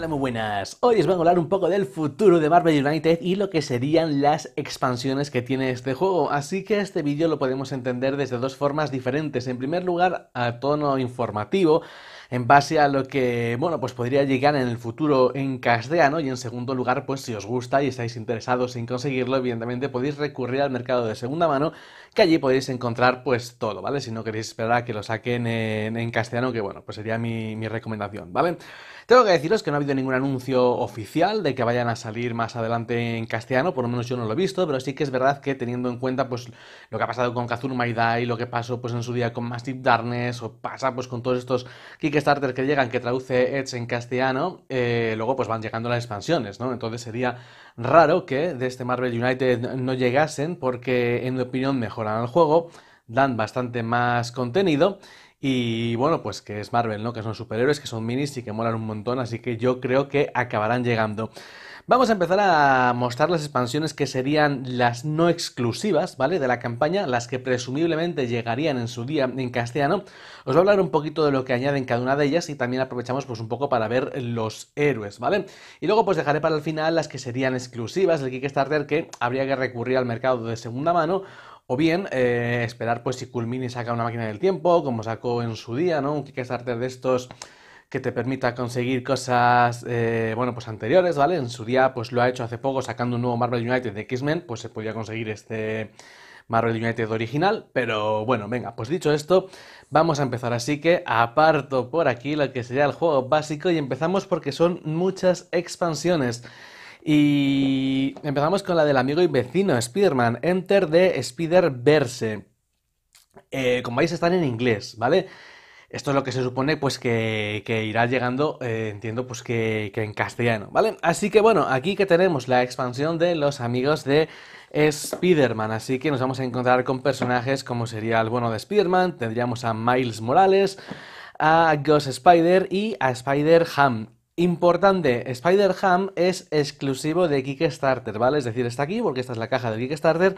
Hola, muy buenas. Hoy os voy a hablar un poco del futuro de Marvel United y lo que serían las expansiones que tiene este juego. Así que este vídeo lo podemos entender desde dos formas diferentes. En primer lugar, a tono informativo, en base a lo que, bueno, pues podría llegar en el futuro en castellano. Y en segundo lugar, pues si os gusta y estáis interesados en conseguirlo, evidentemente podéis recurrir al mercado de segunda mano que allí podéis encontrar pues todo, ¿vale? Si no queréis esperar a que lo saquen en, castellano, que bueno, pues sería mi, recomendación, ¿vale? Tengo que deciros que no ha habido ningún anuncio oficial de que vayan a salir más adelante en castellano, por lo menos yo no lo he visto, pero sí que es verdad que teniendo en cuenta pues lo que ha pasado con Kazur Maidai, lo que pasó pues en su día con Massive Darkness, o pasa pues con todos estos Kickstarters que llegan que traduce Edge en castellano, eh, luego pues van llegando las expansiones, ¿no? Entonces sería raro que de este Marvel United no llegasen porque en mi opinión mejor al el juego, dan bastante más contenido. Y bueno, pues que es Marvel, ¿no? Que son superhéroes, que son minis y que molan un montón, así que yo creo que acabarán llegando. Vamos a empezar a mostrar las expansiones que serían las no exclusivas, ¿vale? De la campaña, las que presumiblemente llegarían en su día en castellano. Os voy a hablar un poquito de lo que añaden cada una de ellas y también aprovechamos pues un poco para ver los héroes, ¿vale? Y luego pues dejaré para el final las que serían exclusivas, el Kickstarter que habría que recurrir al mercado de segunda mano o bien eh, esperar pues si Culmini saca una máquina del tiempo, como sacó en su día, ¿no? Un Kickstarter de estos que te permita conseguir cosas, eh, bueno, pues anteriores, ¿vale? En su día pues lo ha hecho hace poco sacando un nuevo Marvel United de X-Men, pues se podía conseguir este Marvel United original, pero bueno, venga, pues dicho esto, vamos a empezar así que aparto por aquí lo que sería el juego básico y empezamos porque son muchas expansiones. Y empezamos con la del amigo y vecino Spider-Man, Enter de Spider-Verse. Eh, como veis, están en inglés, ¿vale? Esto es lo que se supone pues que, irá llegando, eh, entiendo, pues que, en castellano, ¿vale? Así que bueno, aquí que tenemos la expansión de los amigos de Spider-Man, así que nos vamos a encontrar con personajes como sería el bueno de Spider-Man, tendríamos a Miles Morales, a Ghost Spider y a Spider-Ham. Importante, Spider-Ham es exclusivo de Kickstarter, ¿vale? Es decir, está aquí porque esta es la caja de Kickstarter.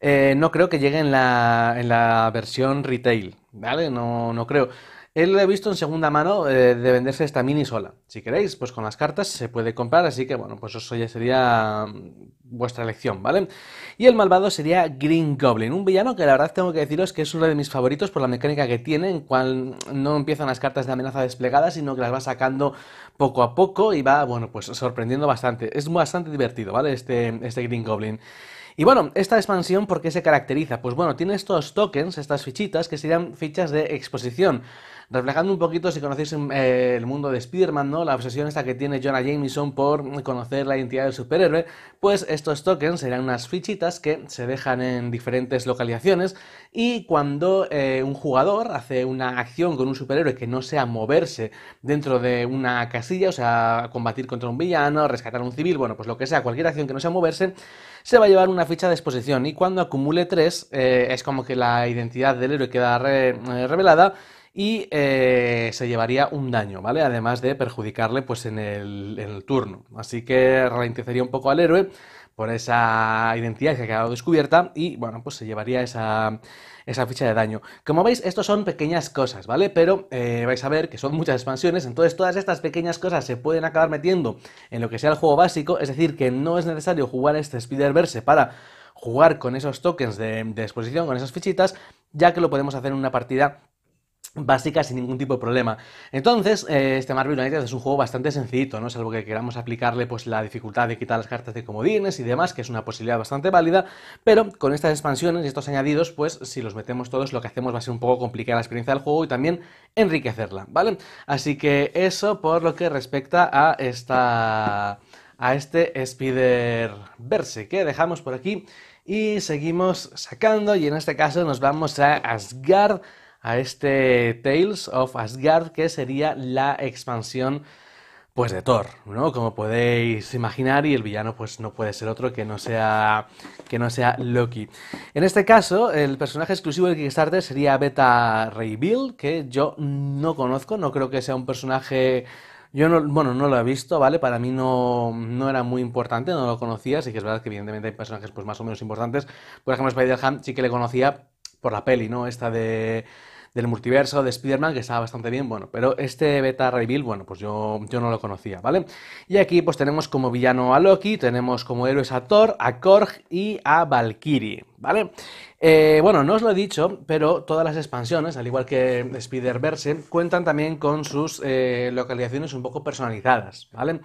Eh, no creo que llegue en la, versión retail, ¿vale? No, no creo. Él lo he visto en segunda mano eh, de venderse esta mini sola. Si queréis, pues con las cartas se puede comprar, así que bueno, pues eso ya sería mm, vuestra elección, ¿vale? Y el malvado sería Green Goblin, un villano que la verdad tengo que deciros que es uno de mis favoritos por la mecánica que tiene, en cual no empiezan las cartas de amenaza desplegadas, sino que las va sacando poco a poco y va, bueno, pues sorprendiendo bastante. Es bastante divertido, ¿vale? Este, este Green Goblin. Y bueno, esta expansión, ¿por qué se caracteriza? Pues bueno, tiene estos tokens, estas fichitas, que serían fichas de exposición. Reflejando un poquito, si conocéis mm, eh, el mundo de Spider-Man, ¿no? la obsesión esta que tiene Jonah Jameson por conocer la identidad del superhéroe, pues estos tokens serán unas fichitas que se dejan en diferentes localizaciones y cuando eh, un jugador hace una acción con un superhéroe que no sea moverse dentro de una casilla, o sea, combatir contra un villano, rescatar a un civil, bueno, pues lo que sea, cualquier acción que no sea moverse, se va a llevar una ficha de exposición y cuando acumule tres, eh, es como que la identidad del héroe queda revelada y eh, se llevaría un daño, ¿vale? Además de perjudicarle pues en el, turno. Así que ralentizaría un poco al héroe por esa identidad que ha quedado descubierta y bueno, pues se llevaría esa, ficha de daño. Como veis, estos son pequeñas cosas, ¿vale? Pero eh, vais a ver que son muchas expansiones, entonces todas estas pequeñas cosas se pueden acabar metiendo en lo que sea el juego básico, es decir, que no es necesario jugar este spider para jugar con esos tokens de, de exposición, con esas fichitas, ya que lo podemos hacer en una partida básica sin ningún tipo de problema. Entonces, eh, este Marvel United es un juego bastante sencillito, ¿no? Salvo que queramos aplicarle pues la dificultad de quitar las cartas de comodines y demás, que es una posibilidad bastante válida, pero con estas expansiones y estos añadidos, pues si los metemos todos, lo que hacemos va a ser un poco complicar la experiencia del juego y también enriquecerla, ¿vale? Así que eso por lo que respecta a esta a este Spider-Verse que dejamos por aquí y seguimos sacando y en este caso nos vamos a Asgard a este Tales of Asgard, que sería la expansión pues de Thor, ¿no? Como podéis imaginar, y el villano pues no puede ser otro que no sea, que no sea Loki. En este caso, el personaje exclusivo del Kickstarter sería Beta Ray Bill, que yo no conozco, no creo que sea un personaje... Yo bueno, no lo he visto, ¿vale? Para mí no, era muy importante, no lo conocía, así que es verdad que evidentemente hay personajes pues más o menos importantes. Por ejemplo, spider man sí que le conocía por la peli, ¿no? Esta de del multiverso de Spider-Man, que estaba bastante bien, bueno, pero este beta reveal, bueno, pues yo, yo no lo conocía, ¿vale? Y aquí pues tenemos como villano a Loki, tenemos como héroes a Thor, a Korg y a Valkyrie, ¿vale? Eh, bueno, no os lo he dicho, pero todas las expansiones, al igual que Spider-Verse, cuentan también con sus eh, localizaciones un poco personalizadas, ¿vale?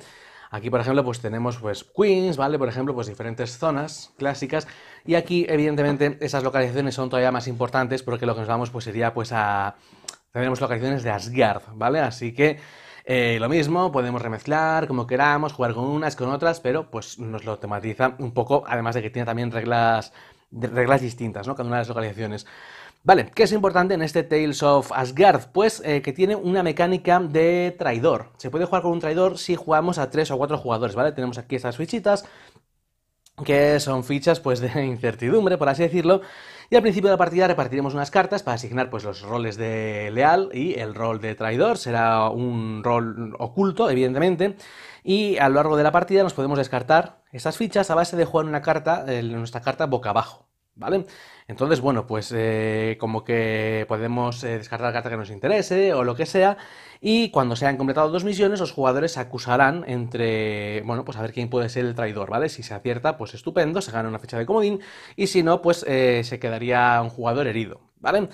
Aquí, por ejemplo, pues tenemos pues Queens, ¿vale? Por ejemplo, pues diferentes zonas clásicas. Y aquí, evidentemente, esas localizaciones son todavía más importantes porque lo que nos vamos pues sería pues a... tenemos localizaciones de Asgard, ¿vale? Así que... Eh, lo mismo, podemos remezclar como queramos, jugar con unas, con otras, pero pues nos lo tematiza un poco, además de que tiene también reglas, reglas distintas, ¿no? Cada una de las localizaciones. Vale, ¿qué es importante en este Tales of Asgard? Pues eh, que tiene una mecánica de traidor. Se puede jugar con un traidor si jugamos a 3 o 4 jugadores, ¿vale? Tenemos aquí estas fichitas, que son fichas pues de incertidumbre, por así decirlo. Y al principio de la partida repartiremos unas cartas para asignar pues los roles de leal y el rol de traidor. Será un rol oculto, evidentemente. Y a lo largo de la partida nos podemos descartar esas fichas a base de jugar una carta, eh, nuestra carta boca abajo. ¿Vale? Entonces, bueno, pues eh, como que podemos eh, descartar la carta que nos interese o lo que sea. Y cuando se hayan completado dos misiones, los jugadores se acusarán entre, bueno, pues a ver quién puede ser el traidor, ¿vale? Si se acierta, pues estupendo, se gana una fecha de comodín. Y si no, pues eh, se quedaría un jugador herido, ¿vale?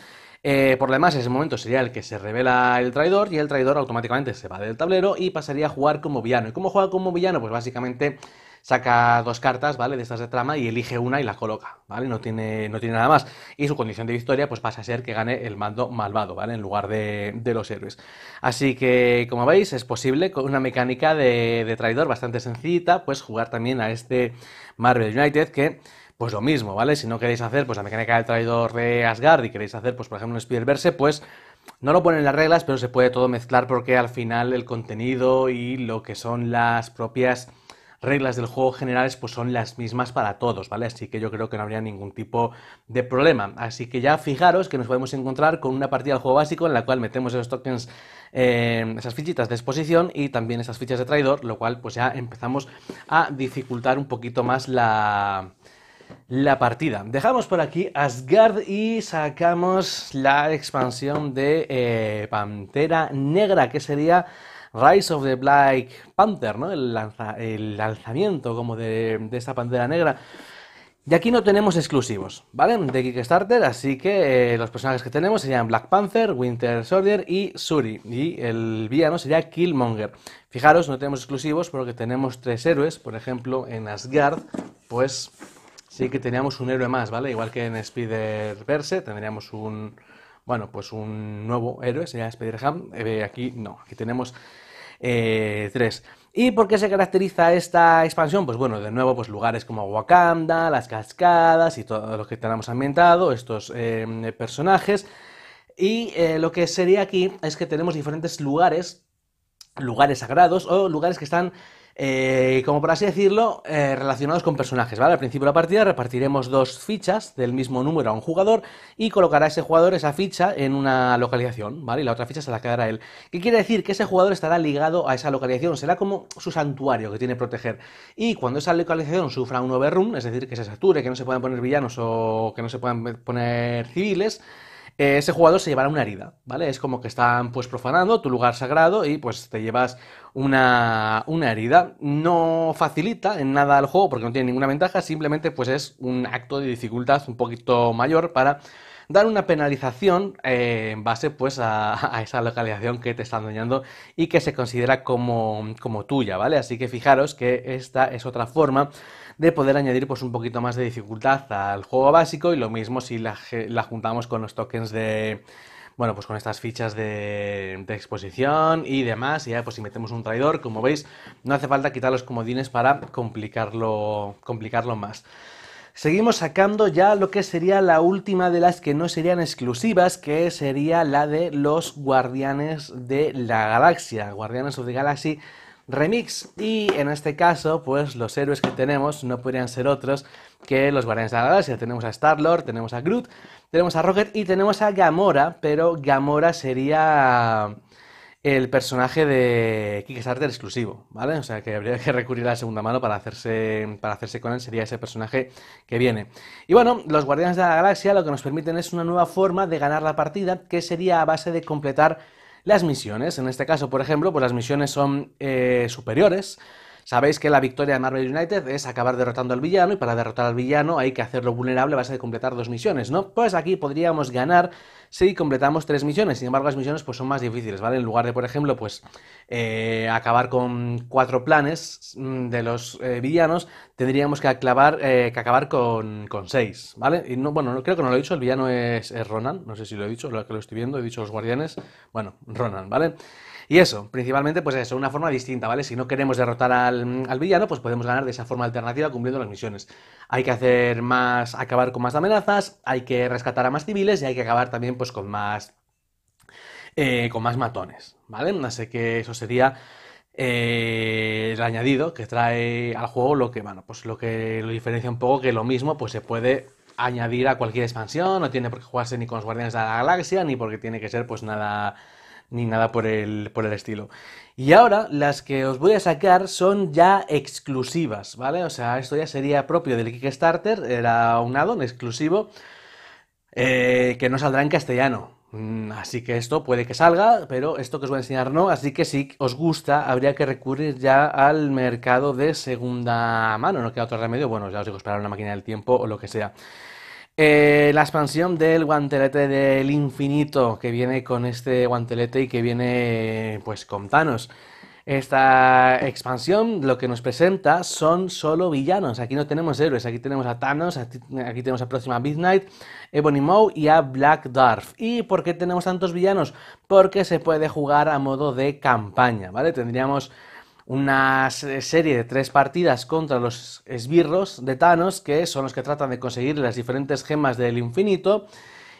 por lo demás, ese momento sería el que se revela el traidor y el traidor automáticamente se va del tablero y pasaría a jugar como villano. ¿Y cómo juega como villano? Pues básicamente saca dos cartas, ¿vale? De estas de trama y elige una y la coloca, ¿vale? No tiene, no tiene nada más. Y su condición de victoria, pues pasa a ser que gane el mando malvado, ¿vale? En lugar de, los héroes. Así que, como veis, es posible con una mecánica de, traidor bastante sencillita, pues jugar también a este Marvel United que pues lo mismo, ¿vale? Si no queréis hacer pues la mecánica del traidor de Asgard y queréis hacer, pues por ejemplo, un Spider-Verse, pues no lo ponen las reglas, pero se puede todo mezclar porque al final el contenido y lo que son las propias reglas del juego generales pues son las mismas para todos, ¿vale? Así que yo creo que no habría ningún tipo de problema. Así que ya fijaros que nos podemos encontrar con una partida del juego básico en la cual metemos esos tokens, eh, esas fichitas de exposición y también esas fichas de traidor, lo cual pues ya empezamos a dificultar un poquito más la la partida. Dejamos por aquí Asgard y sacamos la expansión de eh, Pantera Negra, que sería Rise of the Black Panther, ¿no? el, lanzamiento como de, de esta pantera negra. Y aquí no tenemos exclusivos, ¿vale? De Kickstarter, así que eh, los personajes que tenemos serían Black Panther, Winter Soldier y Suri. Y el villano sería Killmonger. Fijaros, no tenemos exclusivos porque tenemos tres héroes. Por ejemplo, en Asgard, pues sí que teníamos un héroe más, ¿vale? Igual que en Spider-Verse tendríamos un, bueno, pues un nuevo héroe, sería Spider-Ham. Eh, aquí no, aquí tenemos eh, 3. ¿Y por qué se caracteriza esta expansión? Pues bueno, de nuevo, pues lugares como Wakanda, las cascadas y todo lo que tenemos ambientado, estos eh, personajes. Y eh, lo que sería aquí es que tenemos diferentes lugares, lugares sagrados o lugares que están eh, como por así decirlo, eh, relacionados con personajes, ¿vale? Al principio de la partida repartiremos dos fichas del mismo número a un jugador y colocará ese jugador esa ficha en una localización, ¿vale? Y la otra ficha se la quedará él. ¿Qué quiere decir? Que ese jugador estará ligado a esa localización, será como su santuario que tiene que proteger. Y cuando esa localización sufra un overrun, es decir, que se sature, que no se puedan poner villanos o que no se puedan poner civiles, eh, ese jugador se llevará una herida, ¿vale? Es como que están pues profanando tu lugar sagrado y pues te llevas una, una herida. No facilita en nada al juego porque no tiene ninguna ventaja, simplemente pues es un acto de dificultad un poquito mayor para dar una penalización eh, en base pues a, a, esa localización que te están dañando y que se considera como, como tuya, ¿vale? Así que fijaros que esta es otra forma de poder añadir pues un poquito más de dificultad al juego básico y lo mismo si la, juntamos con los tokens de bueno, pues con estas fichas de, exposición y demás, y ya pues si metemos un traidor, como veis, no hace falta quitar los comodines para complicarlo, complicarlo más. Seguimos sacando ya lo que sería la última de las que no serían exclusivas, que sería la de los Guardianes de la Galaxia, Guardianes of the Galaxy remix. Y en este caso, pues los héroes que tenemos no podrían ser otros que los Guardianes de la Galaxia. Tenemos a Star-Lord, tenemos a Groot, tenemos a Rocket y tenemos a Gamora, pero Gamora sería el personaje de Kickstarter exclusivo, ¿vale? O sea que habría que recurrir a la segunda mano para hacerse, para hacerse con él, sería ese personaje que viene. Y bueno, los Guardianes de la Galaxia lo que nos permiten es una nueva forma de ganar la partida, que sería a base de completar las misiones. En este caso, por ejemplo, pues las misiones son eh, superiores Sabéis que la victoria de Marvel United es acabar derrotando al villano y para derrotar al villano hay que hacerlo vulnerable a base de completar dos misiones, ¿no? Pues aquí podríamos ganar si completamos tres misiones, sin embargo las misiones pues son más difíciles, ¿vale? En lugar de, por ejemplo, pues eh, acabar con cuatro planes mm, de los eh, villanos, tendríamos que, eh, acabar con, seis, ¿vale? Y no, bueno, creo que no lo he dicho, el villano es, es Ronan, no sé si lo he dicho, lo que lo estoy viendo, he dicho los guardianes, bueno, Ronan, ¿vale? Y eso, principalmente, pues eso, una forma distinta, ¿vale? Si no queremos derrotar al, villano, pues podemos ganar de esa forma alternativa cumpliendo las misiones. Hay que hacer más, acabar con más amenazas, hay que rescatar a más civiles y hay que acabar también, pues, con más, eh, con más matones, ¿vale? sé que eso sería eh, el añadido que trae al juego lo que, bueno, pues lo que lo diferencia un poco que lo mismo, pues se puede añadir a cualquier expansión, no tiene por qué jugarse ni con los Guardianes de la Galaxia, ni porque tiene que ser, pues nada ni nada por el, por el estilo. Y ahora las que os voy a sacar son ya exclusivas, ¿vale? O sea, esto ya sería propio del Kickstarter, era un addon exclusivo eh, que no saldrá en castellano. Mm, así que esto puede que salga, pero esto que os voy a enseñar no. Así que si os gusta, habría que recurrir ya al mercado de segunda mano. No queda otro remedio. Bueno, ya os digo, esperar una máquina del tiempo o lo que sea. Eh, la expansión del guantelete del infinito que viene con este guantelete y que viene pues con Thanos. Esta expansión lo que nos presenta son solo villanos. Aquí no tenemos héroes, aquí tenemos a Thanos, aquí, tenemos a Próxima Midnight, Ebony Maw y a Black Darth. ¿Y por qué tenemos tantos villanos? Porque se puede jugar a modo de campaña, ¿vale? Tendríamos una serie de tres partidas contra los esbirros de Thanos, que son los que tratan de conseguir las diferentes gemas del infinito,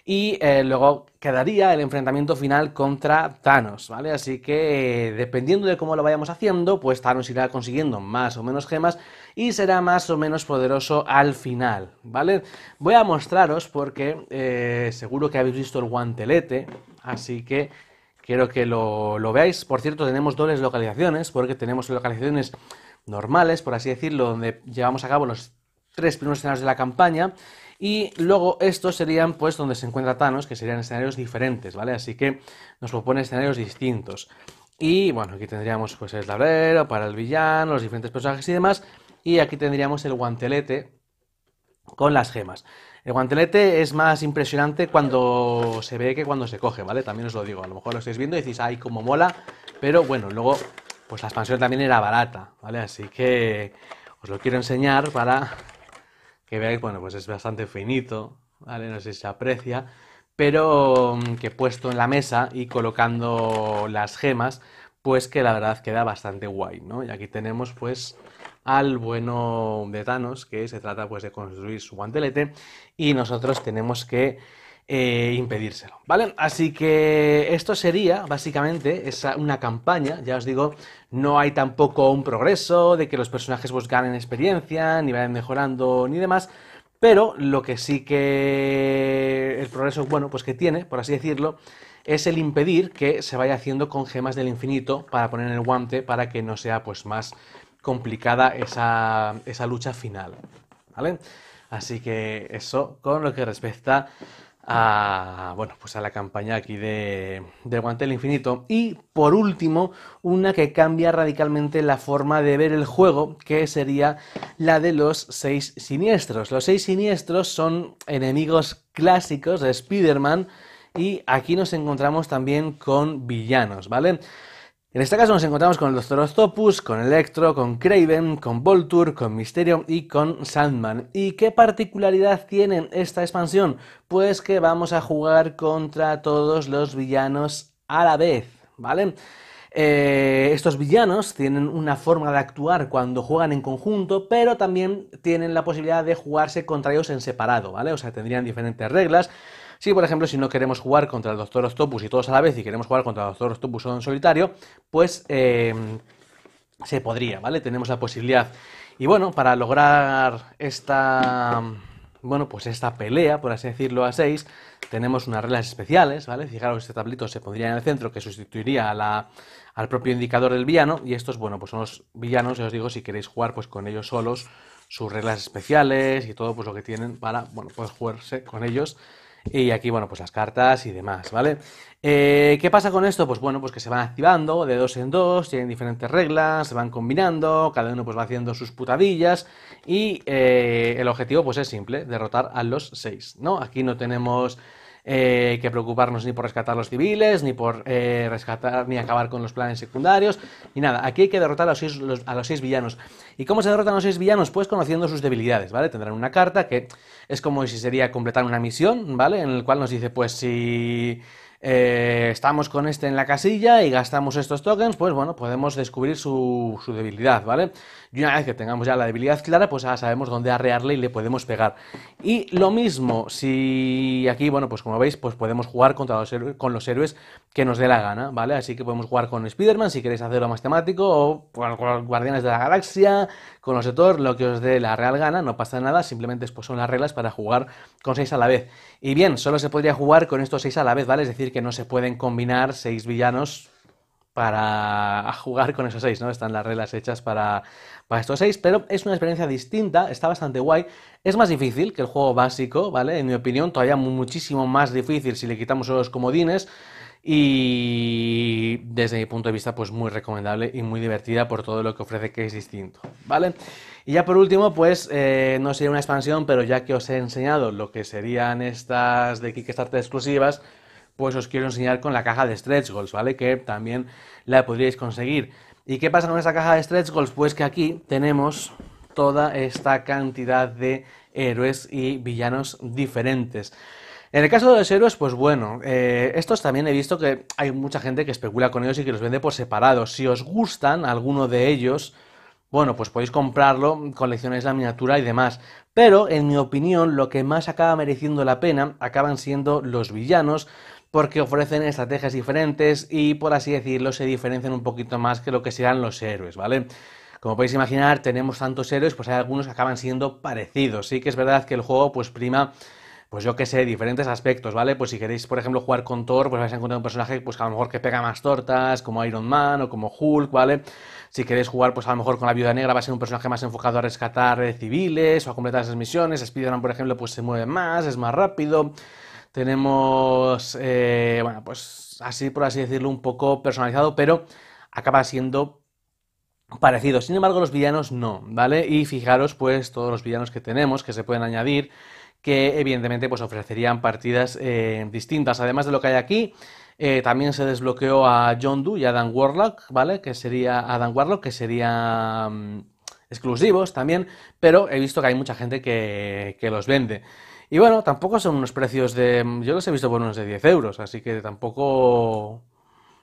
y eh, luego quedaría el enfrentamiento final contra Thanos, ¿vale? Así que eh, dependiendo de cómo lo vayamos haciendo, pues Thanos irá consiguiendo más o menos gemas y será más o menos poderoso al final, ¿vale? Voy a mostraros porque eh, seguro que habéis visto el guantelete, así que Quiero que lo, veáis. Por cierto, tenemos dobles localizaciones, porque tenemos localizaciones normales, por así decirlo, donde llevamos a cabo los tres primeros escenarios de la campaña. Y luego estos serían pues donde se encuentra Thanos, que serían escenarios diferentes, ¿vale? Así que nos propone escenarios distintos. Y bueno, aquí tendríamos pues el tablero para el villano, los diferentes personajes y demás. Y aquí tendríamos el guantelete con las gemas. El guantelete es más impresionante cuando se ve que cuando se coge, ¿vale? También os lo digo, a lo mejor lo estáis viendo y decís, ay, como mola, pero bueno, luego, pues la expansión también era barata, ¿vale? Así que os lo quiero enseñar para que veáis, bueno, pues es bastante finito, ¿vale? No sé si se aprecia, pero mm, que puesto en la mesa y colocando las gemas, pues que la verdad queda bastante guay, ¿no? Y aquí tenemos pues al bueno de Thanos, que se trata pues de construir su guantelete y nosotros tenemos que eh, impedírselo, ¿vale? Así que esto sería básicamente esa, una campaña, ya os digo, no hay tampoco un progreso de que los personajes buscan pues, experiencia, ni vayan mejorando, ni demás, pero lo que sí que el progreso, bueno, pues que tiene, por así decirlo, es el impedir que se vaya haciendo con gemas del infinito para poner en el guante para que no sea pues más complicada esa, lucha final. ¿Vale? Así que eso con lo que respecta a, bueno, pues a la campaña aquí de, Guante del Infinito. Y por último, una que cambia radicalmente la forma de ver el juego, que sería la de los seis siniestros. Los seis siniestros son enemigos clásicos de Spider-Man y aquí nos encontramos también con villanos, ¿vale? En este caso nos encontramos con los Doctor con Electro, con Craven, con Voltur, con Mysterium y con Sandman. ¿Y qué particularidad tiene esta expansión? Pues que vamos a jugar contra todos los villanos a la vez, ¿vale? Eh, estos villanos tienen una forma de actuar cuando juegan en conjunto, pero también tienen la posibilidad de jugarse contra ellos en separado, ¿vale? O sea, tendrían diferentes reglas si, por ejemplo, si no queremos jugar contra el Doctor Octopus y todos a la vez y queremos jugar contra el Doctor Octopus solo en solitario, pues em, se podría, ¿vale? Tenemos la posibilidad. Y bueno, para lograr esta bueno, pues esta pelea, por así decirlo, a 6, tenemos unas reglas especiales, ¿vale? Fijaros, este tablito se pondría en el centro, que sustituiría la, al propio indicador del villano, y estos, bueno, pues son los villanos, ya os digo, si queréis jugar pues con ellos solos, sus reglas especiales y todo pues lo que tienen para, bueno, pues jugarse con ellos y aquí, bueno, pues las cartas y demás, ¿vale? Eh, ¿Qué pasa con esto? Pues bueno, pues que se van activando de dos en dos, tienen diferentes reglas, se van combinando, cada uno pues va haciendo sus putadillas y eh, el objetivo pues es simple, derrotar a los seis, ¿no? Aquí no tenemos eh, que preocuparnos ni por rescatar los civiles, ni por eh, rescatar, ni acabar con los planes secundarios, ni nada. Aquí hay que derrotar a los, seis, a los seis villanos. ¿Y cómo se derrotan los seis villanos? Pues conociendo sus debilidades, ¿vale? Tendrán una carta que es como si sería completar una misión, ¿vale? En el cual nos dice, pues si... Eh, estamos con este en la casilla y gastamos estos tokens, pues bueno, podemos descubrir su, debilidad, ¿vale? Y una vez que tengamos ya la debilidad clara, pues ya sabemos dónde arrearle y le podemos pegar. Y lo mismo, si aquí, bueno, pues como veis, pues podemos jugar contra los con los héroes que nos dé la gana, ¿vale? Así que podemos jugar con Spider-Man si queréis hacerlo más temático, o con los Guardianes de la Galaxia, con los de Thor, lo que os dé la real gana, no pasa nada, simplemente pues, son las reglas para jugar con 6 a la vez. Y bien, solo se podría jugar con estos 6 a la vez, ¿vale? Es decir, que no se pueden combinar seis villanos para jugar con esos seis, ¿no? Están las reglas hechas para, estos seis, pero es una experiencia distinta, está bastante guay. Es más difícil que el juego básico, ¿vale? En mi opinión, todavía muchísimo más difícil si le quitamos los comodines. Y desde mi punto de vista, pues muy recomendable y muy divertida por todo lo que ofrece que es distinto, ¿vale? Y ya por último, pues eh, no sería una expansión, pero ya que os he enseñado lo que serían estas de Kickstarter exclusivas, pues os quiero enseñar con la caja de stretch goals, ¿vale? Que también la podríais conseguir. ¿Y qué pasa con esa caja de stretch goals? Pues que aquí tenemos toda esta cantidad de héroes y villanos diferentes. En el caso de los héroes, pues bueno, eh, estos también he visto que hay mucha gente que especula con ellos y que los vende por separado. Si os gustan alguno de ellos, bueno, pues podéis comprarlo, coleccionáis la miniatura y demás. Pero, en mi opinión, lo que más acaba mereciendo la pena acaban siendo los villanos, porque ofrecen estrategias diferentes y, por así decirlo, se diferencian un poquito más que lo que serán los héroes, ¿vale? Como podéis imaginar, tenemos tantos héroes, pues hay algunos que acaban siendo parecidos. Sí que es verdad que el juego, pues prima, pues yo qué sé, diferentes aspectos, ¿vale? Pues si queréis, por ejemplo, jugar con Thor, pues vais a encontrar un personaje, pues a lo mejor que pega más tortas, como Iron Man o como Hulk, ¿vale? Si queréis jugar, pues a lo mejor con la Viuda Negra va a ser un personaje más enfocado a rescatar eh, civiles o a completar esas misiones. Spider-Man, por ejemplo, pues se mueve más, es más rápido. Tenemos, eh, bueno, pues así por así decirlo, un poco personalizado, pero acaba siendo parecido. Sin embargo, los villanos no, ¿vale? Y fijaros, pues, todos los villanos que tenemos, que se pueden añadir, que evidentemente pues ofrecerían partidas eh, distintas. Además de lo que hay aquí, eh, también se desbloqueó a John Doe y a Dan Warlock, ¿vale? Que sería a Dan Warlock, que sería mm, exclusivos también, pero he visto que hay mucha gente que, que los vende. Y bueno, tampoco son unos precios de... Mm, yo los he visto por unos de 10 euros, así que tampoco...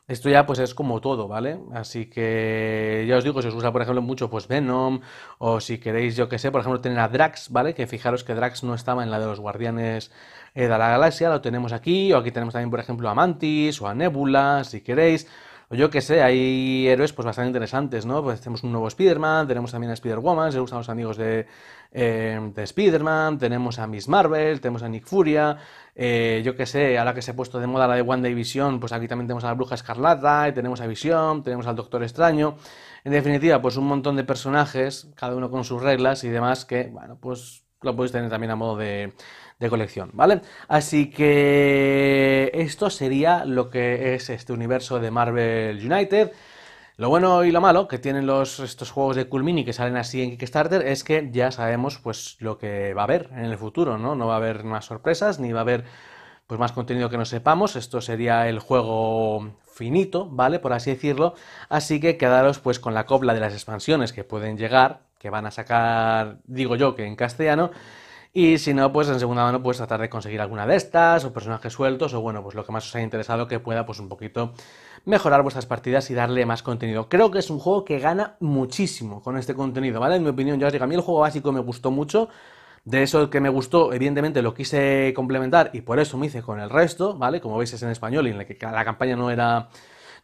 Esto ya pues es como todo, ¿vale? Así que ya os digo, si os gusta por ejemplo mucho pues Venom o si queréis, yo que sé, por ejemplo tener a Drax, ¿vale? Que fijaros que Drax no estaba en la de los Guardianes eh, de la Galaxia, lo tenemos aquí, o aquí tenemos también por ejemplo a Mantis o a Nebula, si queréis yo qué sé, hay héroes pues bastante interesantes, ¿no? Pues tenemos un nuevo Spider-Man, tenemos también a Spider-Woman, se gustan los amigos de, em, de Spider-Man, tenemos a Miss Marvel, tenemos a Nick Furia, eh, yo qué sé, ahora que se ha puesto de moda la de Wanda y Vision, pues aquí también tenemos a la Bruja Escarlata, y tenemos a Visión, tenemos al Doctor Extraño, en definitiva, pues un montón de personajes, cada uno con sus reglas y demás, que, bueno, pues lo podéis tener también a modo de, colección, ¿vale? Así que esto sería lo que es este universo de Marvel United. Lo bueno y lo malo que tienen los, estos juegos de Cool Mini que salen así en Kickstarter es que ya sabemos pues lo que va a haber en el futuro, ¿no? No va a haber más sorpresas ni va a haber pues más contenido que no sepamos. Esto sería el juego finito, ¿vale? Por así decirlo. Así que quedaros pues con la copla de las expansiones que pueden llegar, que van a sacar, digo yo, que en castellano. Y si no, pues en segunda mano, pues tratar de conseguir alguna de estas, o personajes sueltos, o bueno, pues lo que más os haya interesado que pueda, pues un poquito mejorar vuestras partidas y darle más contenido. Creo que es un juego que gana muchísimo con este contenido, ¿vale? En mi opinión, yo os digo, a mí el juego básico me gustó mucho. De eso el que me gustó, evidentemente lo quise complementar y por eso me hice con el resto, ¿vale? Como veis es en español y en la que la campaña no era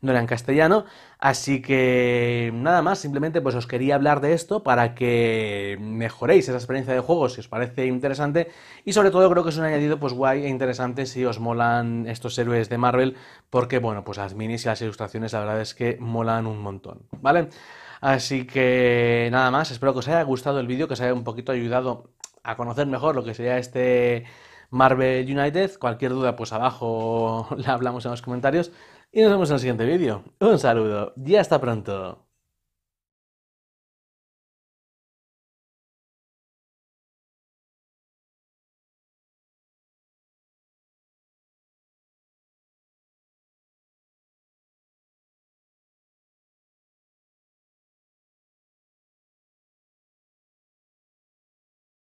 no era en castellano. Así que nada más, simplemente pues os quería hablar de esto para que mejoréis esa experiencia de juego si os parece interesante y sobre todo creo que es un añadido pues guay e interesante si os molan estos héroes de Marvel porque bueno, pues las minis y las ilustraciones la verdad es que molan un montón, ¿vale? Así que nada más, espero que os haya gustado el vídeo, que os haya un poquito ayudado a conocer mejor lo que sería este Marvel United. Cualquier duda, pues abajo la hablamos en los comentarios. Y nos vemos en el siguiente vídeo. Un saludo y hasta pronto.